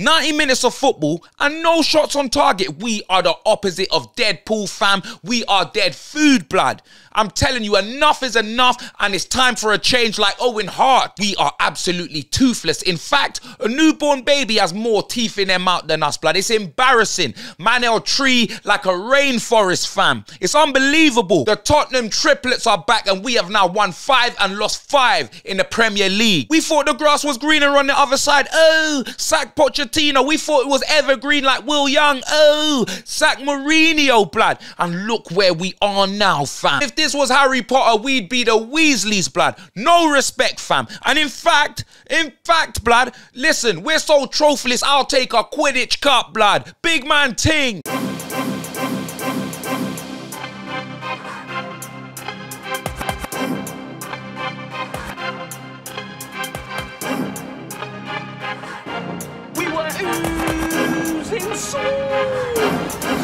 90 minutes of football and no shots on target. We are the opposite of Deadpool, fam. We are dead food blood. I'm telling you, enough is enough and it's time for a change like Owen Hart. We are absolutely toothless. In fact, a newborn baby has more teeth in their mouth than us, blood. It's embarrassing. Manel tree like a rainforest, fam. It's unbelievable. The Tottenham triplets are back and we have now won five and lost five in the Premier League. We thought the grass was greener on the other side. Oh, sack poacher Pochettino, we thought it was evergreen like Will Young. Oh, sack Mourinho, blood. And look where we are now, fam. If this was Harry Potter, we'd be the Weasleys, blood. No respect, fam. And in fact, in fact, blood, listen, we're so trophyless. I'll take a Quidditch Cup, blood. Big man ting. oozing soul.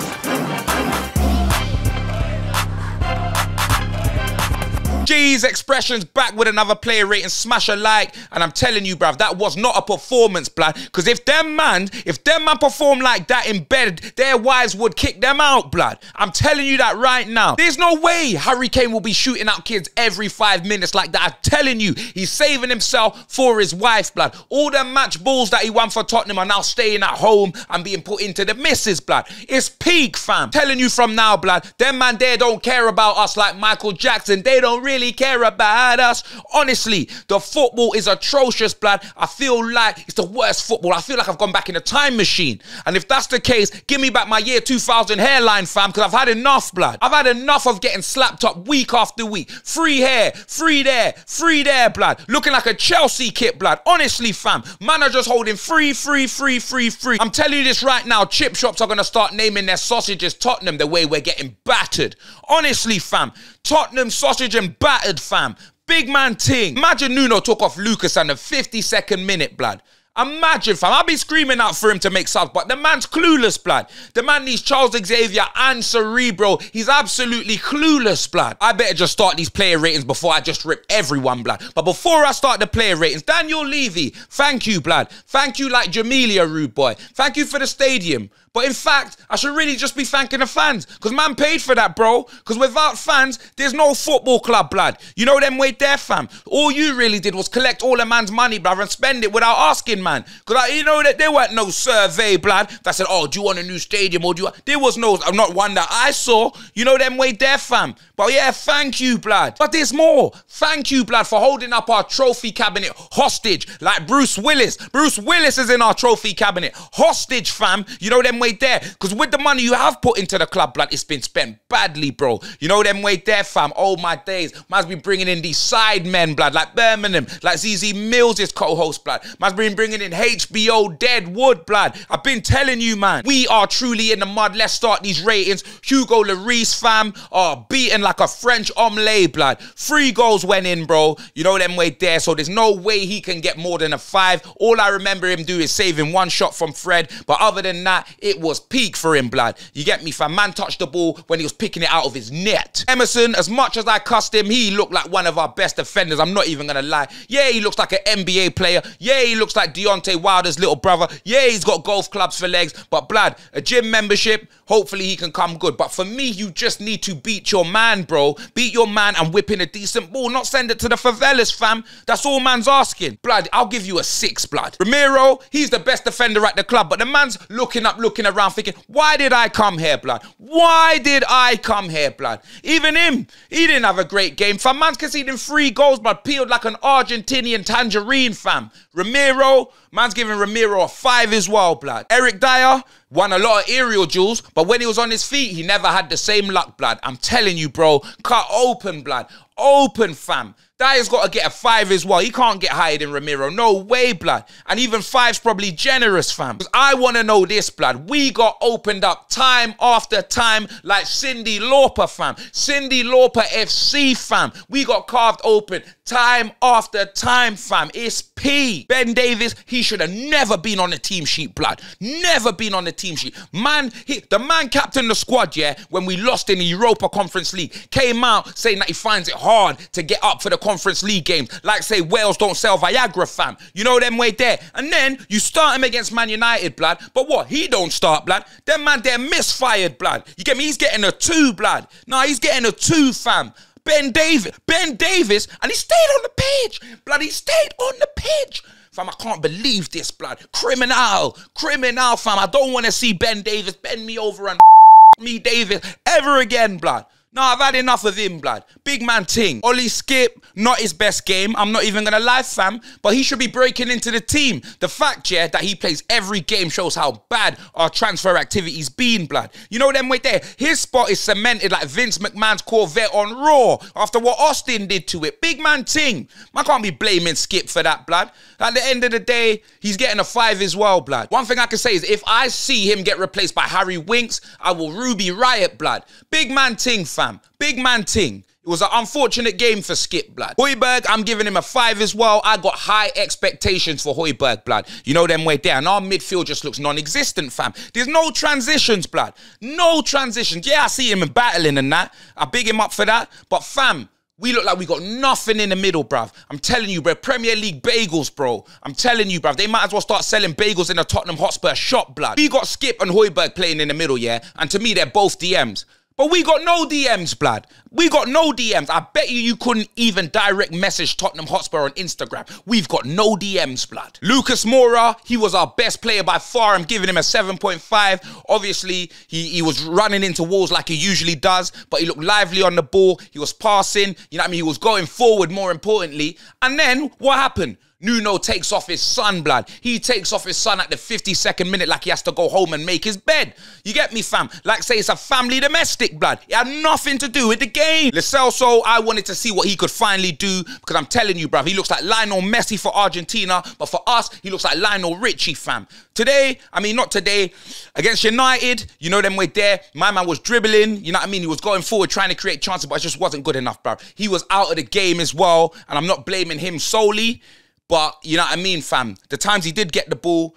G's expressions back with another player rating smash a like. And I'm telling you, bruv, that was not a performance, blood. Because if them man, if them man perform like that in bed, their wives would kick them out, blood. I'm telling you that right now. There's no way Harry Kane will be shooting out kids every five minutes like that. I'm telling you, he's saving himself for his wife, blood. All the match balls that he won for Tottenham are now staying at home and being put into the misses, blood. It's peak, fam. Telling you from now, blood. Them man there don't care about us like Michael Jackson. They don't really really care about us. Honestly, the football is atrocious, blood. I feel like it's the worst football. I feel like I've gone back in a time machine. And if that's the case, give me back my year 2000 hairline, fam, because I've had enough, blood. I've had enough of getting slapped up week after week. Free hair, free there, free there, blood. Looking like a Chelsea kit, blood. Honestly, fam, managers holding free, free, free, free, free. I'm telling you this right now, chip shops are going to start naming their sausages Tottenham the way we're getting battered. Honestly, fam, Tottenham sausage and battered, fam. Big man ting. Imagine Nuno took off Lucas and the 52nd minute, blood. Imagine, fam. i will be screaming out for him to make subs, but the man's clueless, blood. The man needs Charles Xavier and Cerebro. He's absolutely clueless, blood. I better just start these player ratings before I just rip everyone, blood. But before I start the player ratings, Daniel Levy, thank you, blood. Thank you, like Jamelia, rude boy. Thank you for the stadium. But in fact, I should really just be thanking the fans. Because man paid for that, bro. Because without fans, there's no football club, blood. You know them way there, fam. All you really did was collect all the man's money, blood, and spend it without asking, man. Because you know that there weren't no survey, blood, that said, oh, do you want a new stadium? Or do you There was no, I'm uh, not one that I saw. You know them way there, fam. But yeah, thank you, blood. But there's more. Thank you, blood, for holding up our trophy cabinet hostage. Like Bruce Willis. Bruce Willis is in our trophy cabinet. Hostage, fam. You know them way there. Because with the money you have put into the club, blood, it's been spent badly, bro. You know them way there, fam. Oh, my days. Man's been bringing in these side men, blood, like Birmingham, like ZZ Mills is co-host, blood. Man's been bringing in HBO Deadwood, blood. I've been telling you, man, we are truly in the mud. Let's start these ratings. Hugo Lloris, fam, are beating like a French omelette, blood. Three goals went in, bro. You know them way there, so there's no way he can get more than a five. All I remember him do is saving one shot from Fred, but other than that, it it was peak for him, blood. You get me, fam? Man touched the ball when he was picking it out of his net. Emerson, as much as I cussed him, he looked like one of our best defenders. I'm not even gonna lie. Yeah, he looks like an NBA player. Yeah, he looks like Deontay Wilder's little brother. Yeah, he's got golf clubs for legs. But blood, a gym membership, hopefully he can come good. But for me, you just need to beat your man, bro. Beat your man and whip in a decent ball, not send it to the favelas, fam. That's all man's asking. Blood, I'll give you a six, blood. Ramiro, he's the best defender at the club, but the man's looking up, looking looking around thinking, why did I come here, blood? Why did I come here, blood? Even him, he didn't have a great game, fam. Man's conceding three goals, but peeled like an Argentinian tangerine, fam. Ramiro, man's giving Ramiro a five as well, blood. Eric Dyer won a lot of aerial duels, but when he was on his feet, he never had the same luck, blood. I'm telling you, bro. Cut open, blood. Open, fam. Dyer's got to get a five as well. He can't get higher than Ramiro. No way, blood. And even five's probably generous, fam. Because I want to know this, blood. We got opened up time after time like Cindy Lauper, fam. Cindy Lauper FC, fam. We got carved open time after time, fam. It's P. Ben Davis, he should have never been on the team sheet, blood. Never been on the team sheet. Man, he, the man captain the squad, yeah, when we lost in the Europa Conference League, came out saying that he finds it hard to get up for the Conference League games. Like, say, Wales don't sell Viagra, fam. You know them way there. And then you start him against Man United, blood. But what? He don't start, blood. Them man, they're misfired, blood. You get me? He's getting a two, blood. Nah, he's getting a two, fam. Ben Davis, Ben Davis, and he stayed on the page. Blood, he stayed on the page. Fam, I can't believe this, blood. Criminal, criminal, fam. I don't want to see Ben Davis bend me over and me Davis ever again, blood. No, I've had enough of him, blood. Big man ting. Ollie Skip, not his best game. I'm not even gonna lie, fam. But he should be breaking into the team. The fact, yeah, that he plays every game shows how bad our transfer activity's been, blood. You know them way there. His spot is cemented like Vince McMahon's Corvette on Raw after what Austin did to it. Big man ting. I can't be blaming Skip for that, blood. At the end of the day, he's getting a five as well, blood. One thing I can say is if I see him get replaced by Harry Winks, I will Ruby Riot, blood. Big man ting, fam fam. Big man ting. It was an unfortunate game for Skip Blood. Hoiberg, I'm giving him a five as well. I got high expectations for Hoiberg, Blood. You know them way down. Our midfield just looks non-existent, fam. There's no transitions, Blood. No transitions. Yeah, I see him in battling and that. I big him up for that. But fam, we look like we got nothing in the middle, bruv. I'm telling you, bro. Premier League bagels, bro. I'm telling you, bruv. They might as well start selling bagels in a Tottenham Hotspur shop, blood. We got Skip and Hoiberg playing in the middle, yeah? And to me, they're both DMs. But we got no DMs, blood. We got no DMs. I bet you you couldn't even direct message Tottenham Hotspur on Instagram. We've got no DMs, blood. Lucas Mora, he was our best player by far. I'm giving him a 7.5. Obviously, he, he was running into walls like he usually does, but he looked lively on the ball. He was passing, you know what I mean? He was going forward, more importantly. And then what happened? Nuno takes off his son, blood. He takes off his son at the 52nd minute like he has to go home and make his bed. You get me, fam? Like, say, it's a family domestic, blood. It had nothing to do with the game. Lacelso, I wanted to see what he could finally do because I'm telling you, bruv, he looks like Lionel Messi for Argentina, but for us, he looks like Lionel Richie, fam. Today, I mean, not today, against United, you know them way there, my man was dribbling, you know what I mean? He was going forward trying to create chances, but it just wasn't good enough, bruv. He was out of the game as well, and I'm not blaming him solely. But you know what I mean, fam? The times he did get the ball,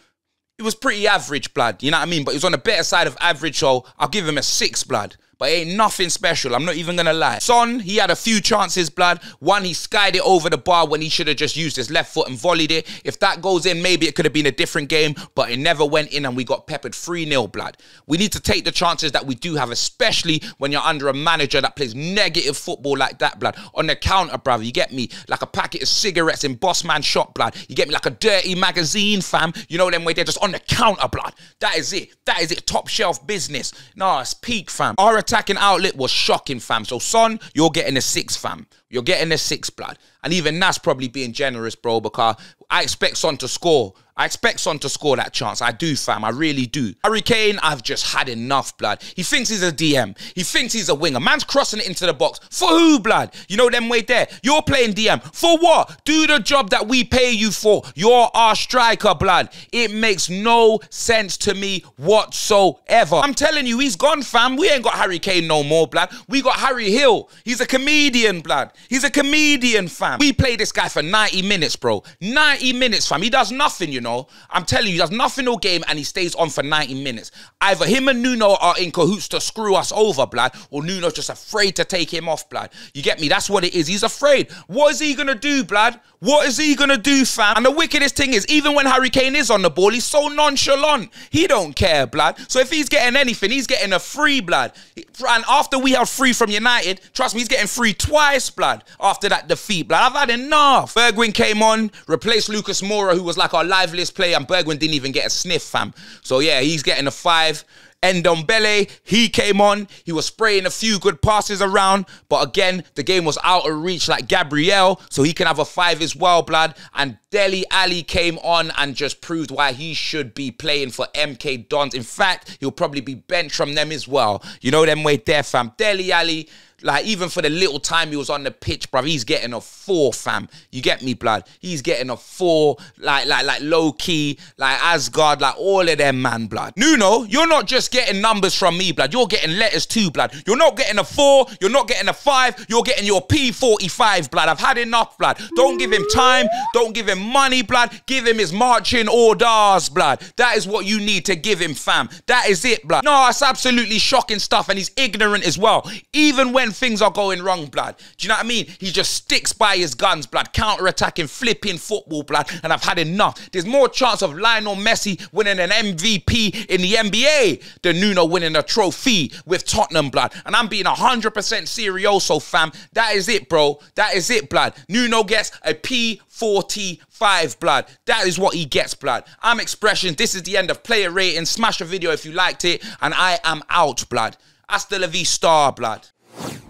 it was pretty average, blood. You know what I mean? But he was on the better side of average, so I'll give him a six, blood but ain't nothing special. I'm not even gonna lie. Son, he had a few chances, blood. One, he skied it over the bar when he should have just used his left foot and volleyed it. If that goes in, maybe it could have been a different game, but it never went in and we got peppered 3 0, blood. We need to take the chances that we do have, especially when you're under a manager that plays negative football like that, blood. On the counter, brother, you get me? Like a packet of cigarettes in boss man shop, blood. You get me? Like a dirty magazine, fam. You know them way they're just on the counter, blood. That is it. That is it. Top shelf business. Nah, it's peak, fam. RT attacking outlet was shocking, fam. So, son, you're getting a six, fam. You're getting a six blood. And even that's probably being generous, bro, because I expect Son to score. I expect Son to score that chance. I do, fam. I really do. Harry Kane, I've just had enough, blood. He thinks he's a DM. He thinks he's a winger. Man's crossing it into the box. For who, blood? You know them way there. You're playing DM. For what? Do the job that we pay you for. You're our striker, blood. It makes no sense to me whatsoever. I'm telling you, he's gone, fam. We ain't got Harry Kane no more, blood. We got Harry Hill. He's a comedian, blood. He's a comedian, fam. We play this guy for 90 minutes, bro. 90 minutes, fam. He does nothing, you know. I'm telling you, he does nothing all game and he stays on for 90 minutes. Either him and Nuno are in cahoots to screw us over, blood, or Nuno's just afraid to take him off, blood. You get me? That's what it is. He's afraid. What is he going to do, blood? What is he going to do, fam? And the wickedest thing is, even when Harry Kane is on the ball, he's so nonchalant. He don't care, blood. So if he's getting anything, he's getting a free, blood. And after we have free from United, trust me, he's getting free twice, blood blood, after that defeat, blood. I've had enough. Bergwin came on, replaced Lucas Mora, who was like our liveliest player, and Bergwin didn't even get a sniff, fam. So yeah, he's getting a five. And Ndombele, he came on. He was spraying a few good passes around. But again, the game was out of reach like Gabriel. So he can have a five as well, blood. And Deli Ali came on and just proved why he should be playing for MK Dons. In fact, he'll probably be benched from them as well. You know them way there, fam. Deli Ali, like, even for the little time he was on the pitch, bruv, he's getting a four, fam. You get me, blood? He's getting a four, like, like, like low key, like Asgard, like all of them, man, blood. Nuno, you're not just getting numbers from me, blood. You're getting letters too, blood. You're not getting a four. You're not getting a five. You're getting your P45, blood. I've had enough, blood. Don't give him time. Don't give him money, blood. Give him his marching orders, blood. That is what you need to give him, fam. That is it, blood. No, it's absolutely shocking stuff, and he's ignorant as well. Even when things are going wrong, blood. Do you know what I mean? He just sticks by his guns, blood. Counter-attacking, flipping football, blood. And I've had enough. There's more chance of Lionel Messi winning an MVP in the NBA the Nuno winning a trophy with Tottenham, blood. And I'm being 100% serioso, fam. That is it, bro. That is it, blood. Nuno gets a P45, blood. That is what he gets, blood. I'm expression. This is the end of player rating. Smash a video if you liked it. And I am out, blood. Hasta la vista, blood.